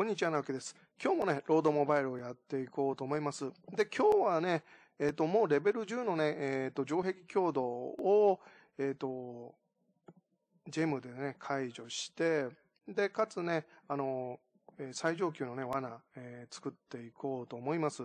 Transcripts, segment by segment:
こんにちはなわけです。今日もね、ロードモバイルをやっていこうと思います。で、今日はね、えっ、ー、と、もうレベル10のね、えっ、ー、と、城壁強度を、えっ、ー、と、ジェムでね、解除して、で、かつね、あの、最上級のね、罠、え作っていこうと思います。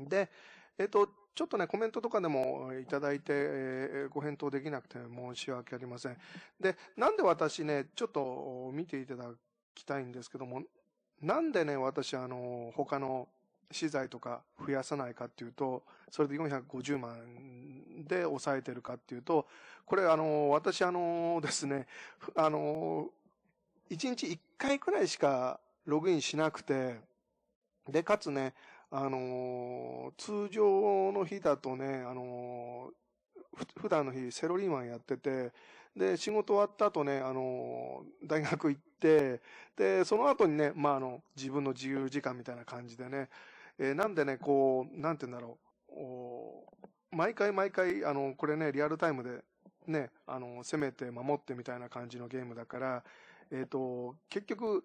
で、えっ、と、ちょっとね、コメントとかでもいただいて、えご返答できなくて申し訳ありません。で、なんで私ね、ちょっと見ていただきたいんですけども、なんでね、私、あの、他の資材とか増やさないかっていうと、それで450万で抑えてるかっていうと、これあの、私あのですね、あの、1日1回くらいしかログインしなくて、で、かつね、あの、通常の日だとね、あの、普段の日、セロリーマンやってて、で、仕事終わった後ね、あの、大学行って、、で、その後にね、まあ、あの、自分の自由時間みたいな感じでね、えー、なんでね、こう、なんて言うんだろう、毎回毎回、あの、これね、リアルタイムで、ね、あの、攻めて守ってみたいな感じのゲームだから、えっ、ー、と、結局、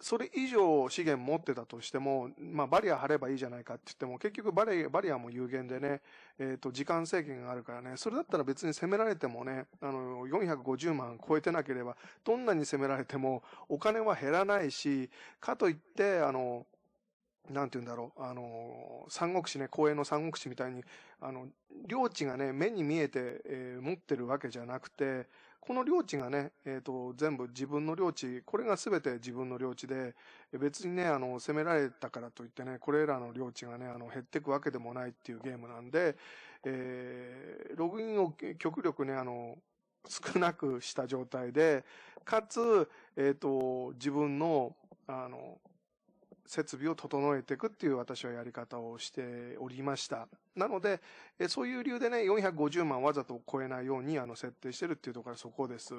それ以上資源持ってたとしても、まあ、バリア張ればいいじゃないかって言っても、結局バリア、バリアも有限でね、えっ、ー、と、時間制限があるからね、それだったら別に攻められてもね、あの、450万超えてなければ、どんなに攻められても、お金は減らないし、かといって、あの、なんて言うんだろう、あの、三国志ね、公営の三国志みたいに、あの、領地がね、目に見えて、えー、持ってるわけじゃなくて、この領地がね、えっ、ー、と、全部自分の領地、これが全て自分の領地で、別にね、あの、攻められたからといってね、これらの領地がね、あの、減っていくわけでもないっていうゲームなんで、えー、ログインを極力ね、あの、少なくした状態で、かつ、えっ、ー、と、自分の、あの、設備を整えていくっていう私はやり方をしておりました。なので、そういう理由でね、450万わざと超えないようにあの設定してるっていうところがそこです。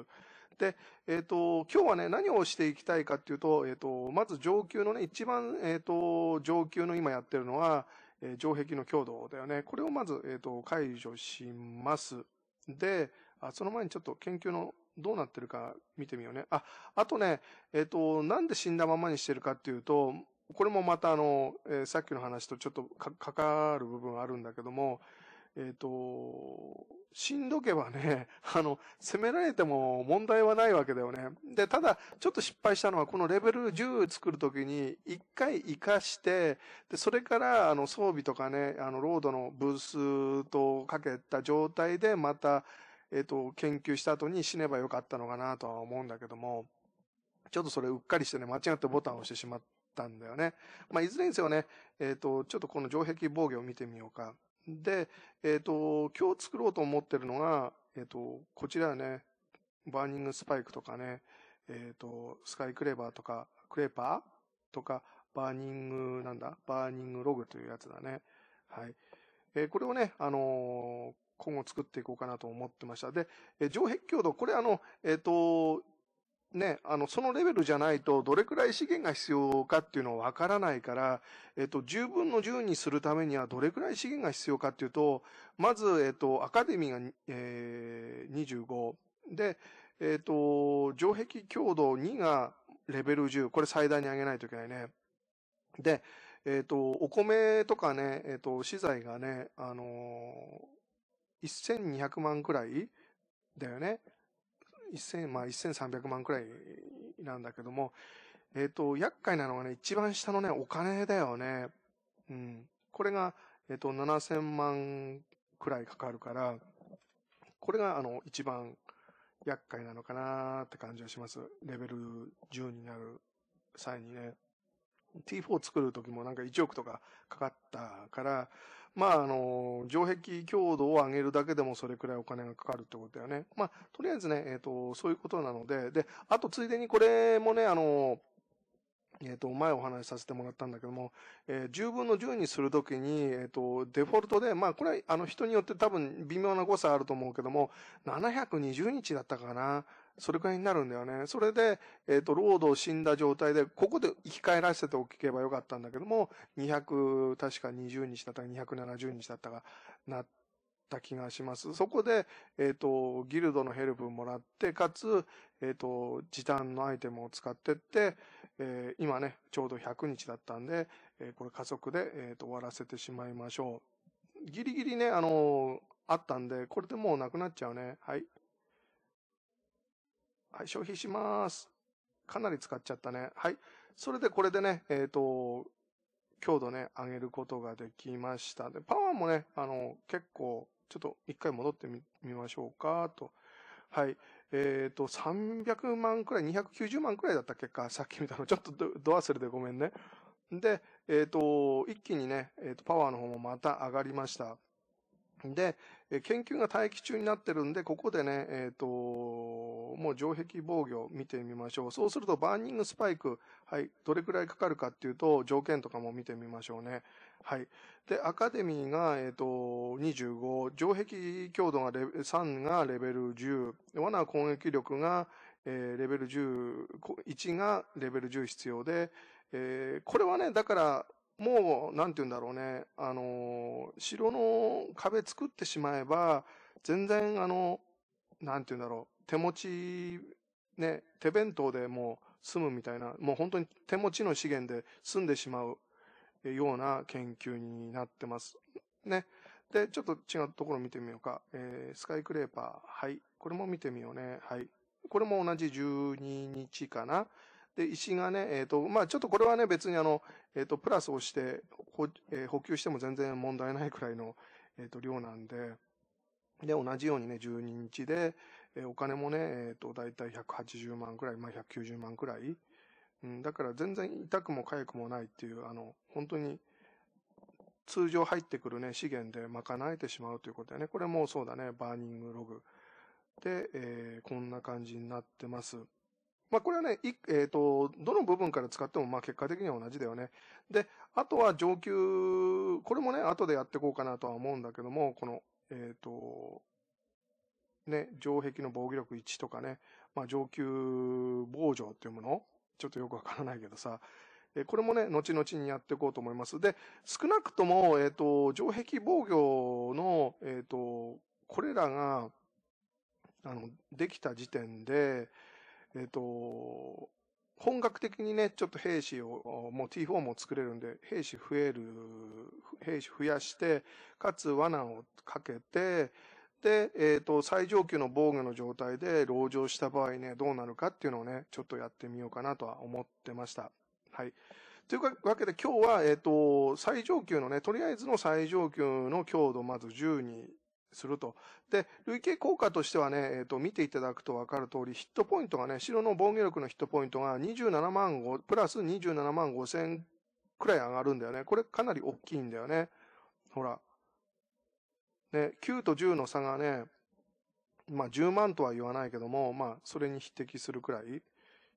で、えっ、ー、と、今日はね、何をしていきたいかっていうと、えっ、ー、と、まず上級のね、一番、えっ、ー、と、上級の今やってるのは、えー、城壁の強度だよね。これをまず、えっ、と、解除します。で、あ、その前にちょっと研究のどうなってるか見てみようね。あ、あとね、えっ、ー、と、なんで死んだままにしてるかっていうと、これもまたあの、えー、さっきの話とちょっとかかる部分あるんだけども、えっ、ー、と、しんどけばね、あの、攻められても問題はないわけだよね。で、ただ、ちょっと失敗したのは、このレベル10作るときに、一回活かして、で、それから、あの、装備とかね、あの、ロードのブースとかけた状態で、また、えっ、ー、と、研究した後に死ねばよかったのかなとは思うんだけども、ちょっとそれうっかりしてね、間違ってボタンを押してしまったんだよね。まあ、いずれにせよね、えっ、ー、と、ちょっとこの城壁防御を見てみようか。で、えっ、ー、と、今日作ろうと思ってるのが、えっ、ー、と、こちらね、バーニングスパイクとかね、えっ、と、スカイクレーバーとか、クレーパーとか、バーニング、なんだバーニングログというやつだね。はい。えー、これをね、あのー、今後作っていこうかなと思ってました。で、えー、城壁強度、これあの、えっ、と、ね、あの、そのレベルじゃないと、どれくらい資源が必要かっていうのはわからないから、えっと、10分の10にするためにはどれくらい資源が必要かっていうと、まず、えっと、アカデミーが、えー、25。で、えっと、城壁強度2がレベル10。これ最大に上げないといけないね。で、えっと、お米とかね、えっと、資材がね、あのー、1200万くらいだよね。1000、まあ1300万くらいなんだけども、えっ、ー、と、厄介なのはね、一番下のね、お金だよね。うん。これが、えっ、ー、と、7000万くらいかかるから、これが、あの、一番厄介なのかなって感じがします。レベル10になる際にね。T4 作る時もなんか1億とかかかったから、まあ、あの、城壁強度を上げるだけでもそれくらいお金がかかるってことだよね。まあ、とりあえずね、えっ、ー、と、そういうことなので、で、あとついでにこれもね、あの、えっ、ー、と、前お話しさせてもらったんだけども、えー、10分の10にするときに、えっ、ー、と、デフォルトで、まあ、これは、あの、人によって多分微妙な誤差あると思うけども、720日だったかな。それくらいになるんだよね。それで、えっ、ー、と、ロードを死んだ状態で、ここで生き返らせておけばよかったんだけども、200、確か20日だったか、270日だったか、なった気がします。そこで、えっ、ー、と、ギルドのヘルプもらって、かつ、えっ、ー、と、時短のアイテムを使ってって、えー、今ね、ちょうど100日だったんで、えこれ加速で、えっ、と、終わらせてしまいましょう。ギリギリね、あのあったんで、これでもうなくなっちゃうね。はい。はい、消費します。かなり使っちゃったね。はい。それでこれでね、えっ、ー、と、強度ね、上げることができました。で、パワーもね、あの、結構、ちょっと一回戻ってみ、ましょうか、と。はい。えっ、ー、と、300万くらい、290万くらいだった結果、さっき見たの、ちょっとド忘れでごめんね。で、えっ、ー、と、一気にね、えっ、ー、と、パワーの方もまた上がりました。で、研究が待機中になってるんで、ここでね、えっ、ー、と、もう城壁防御見てみましょう。そうすると、バーニングスパイク、はい、どれくらいかかるかっていうと、条件とかも見てみましょうね。はい。で、アカデミーが、えっ、ー、と、25、城壁強度がレ3がレベル10、罠攻撃力が、えー、レベル10、1がレベル10必要で、えー、これはね、だから、もう、なんて言うんだろうね、あの、城の壁作ってしまえば、全然あの、なんて言うんだろう、手持ち、ね、手弁当でもう済むみたいな、もう本当に手持ちの資源で済んでしまうような研究になってます。ね。で、ちょっと違うところ見てみようか。えー、スカイクレーパー。はい。これも見てみようね。はい。これも同じ12日かな。で、石がね、えっ、ー、と、まあ、ちょっとこれはね、別にあの、えっ、ー、と、プラスをして、えー、補給しても全然問題ないくらいの、えっ、と、量なんで、で、同じようにね、12日で、えお金もね、えっ、と、だいたい180万くらい、まあ、190万くらい。うん、だから全然痛くも痒くもないっていう、あの、本当に、通常入ってくるね、資源で賄えてしまうということだよね。これもそうだね、バーニングログ。で、えー、こんな感じになってます。まあ、これはね、えっ、ー、と、どの部分から使っても、ま、結果的には同じだよね。で、あとは上級、これもね、後でやっていこうかなとは思うんだけども、この、えっ、ー、と、ね、城壁の防御力1とかね、まあ、上級防御っていうもの、ちょっとよくわからないけどさ、えこれもね、後々にやっていこうと思います。で、少なくとも、えっ、ー、と、城壁防御の、えっ、と、これらが、あの、できた時点で、えっ、ー、と、本格的にね、ちょっと兵士を、もう T4 も作れるんで、兵士増える、兵士増やして、かつ罠をかけて、で、えっ、ー、と、最上級の防御の状態で籠城した場合ね、どうなるかっていうのをね、ちょっとやってみようかなとは思ってました。はい。というわけで今日は、えっ、ー、と、最上級のね、とりあえずの最上級の強度をまず10にすると。で、累計効果としてはね、えっ、ー、と、見ていただくとわかる通り、ヒットポイントがね、白の防御力のヒットポイントが27万5、プラス27万5千くらい上がるんだよね。これかなり大きいんだよね。ほら。ね、9と10の差がね、まあ10万とは言わないけども、まあそれに匹敵するくらい、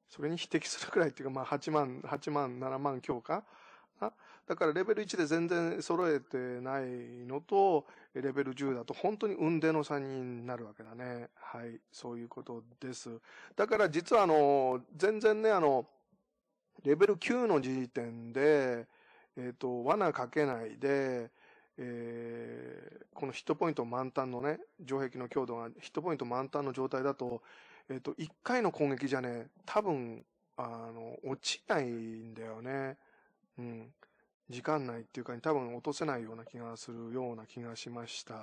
それに匹敵するくらいっていうかまあ8万、8万、7万強かだからレベル1で全然揃えてないのと、レベル10だと本当に運での差になるわけだね。はい。そういうことです。だから実はあの、全然ね、あの、レベル9の時点で、えっ、ー、と、罠かけないで、えー、このヒットポイント満タンのね、城壁の強度がヒットポイント満タンの状態だと、えっ、ー、と、1回の攻撃じゃね、多分、あの、落ちないんだよね。うん。時間内っていうかに多分落とせないような気がするような気がしました。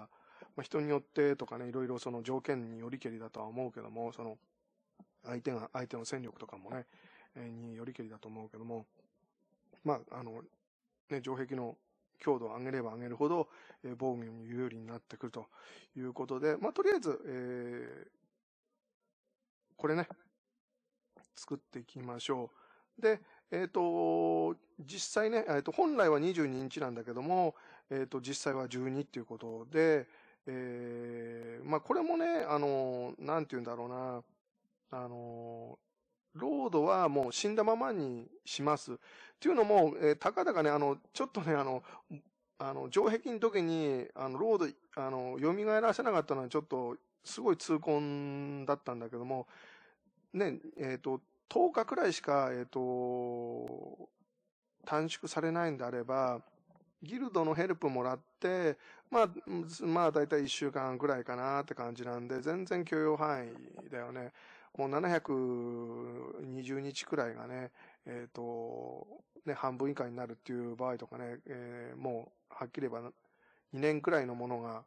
まあ、人によってとかね、いろいろその条件によりけりだとは思うけども、その相手が、相手の戦力とかもね、によりけりだと思うけども、まあ、あの、ね、城壁の強度を上げれば上げるほど、えー、防御に有利になってくるということで、まあ、とりあえず、えー、これね、作っていきましょう。で、えっ、ー、と、実際ね、えーと、本来は22日なんだけども、えっ、ー、と、実際は12っていうことで、えー、まあ、これもね、あの、なんて言うんだろうな、あの、ロードはもう死んだままにします。っていうのも、えー、たかだかね、あの、ちょっとね、あの、あの、城壁の時に、あの、ロード、あの、蘇らせなかったのはちょっと、すごい痛恨だったんだけども、ね、えっ、ー、と、10日くらいしか、えっ、ー、と、短縮されないんであれば、ギルドのヘルプもらって、まあ、まあ、だいたい1週間くらいかなって感じなんで、全然許容範囲だよね。もう720日くらいがね、えっ、ー、と、ね、半分以下になるっていう場合とかね、えー、もう、はっきり言えば、2年くらいのものが、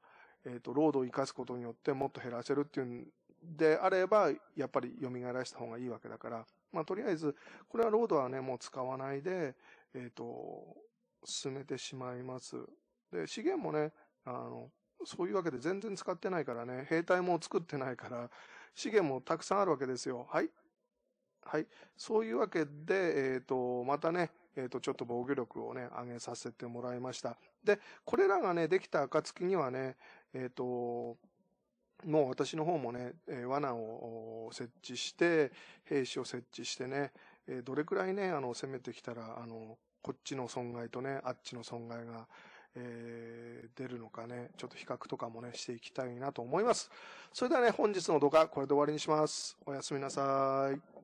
えっ、ー、と、労働を生かすことによってもっと減らせるっていうであれば、やっぱり蘇らした方がいいわけだから、まあ、とりあえず、これはロードはね、もう使わないで、えっ、ー、と、進めてしまいます。で、資源もね、あの、そういうわけで全然使ってないからね、兵隊も作ってないから、資源もたくさんあるわけですよ。はい。はい。そういうわけで、えっ、ー、と、またね、えっ、ー、と、ちょっと防御力をね、上げさせてもらいました。で、これらがね、できた暁にはね、えっ、ー、と、もう私の方もね、えー、罠を設置して、兵士を設置してね、えー、どれくらいね、あの、攻めてきたら、あの、こっちの損害とね、あっちの損害が、えー、出るのかね、ちょっと比較とかもね、していきたいなと思います。それではね、本日の動画、これで終わりにします。おやすみなさい。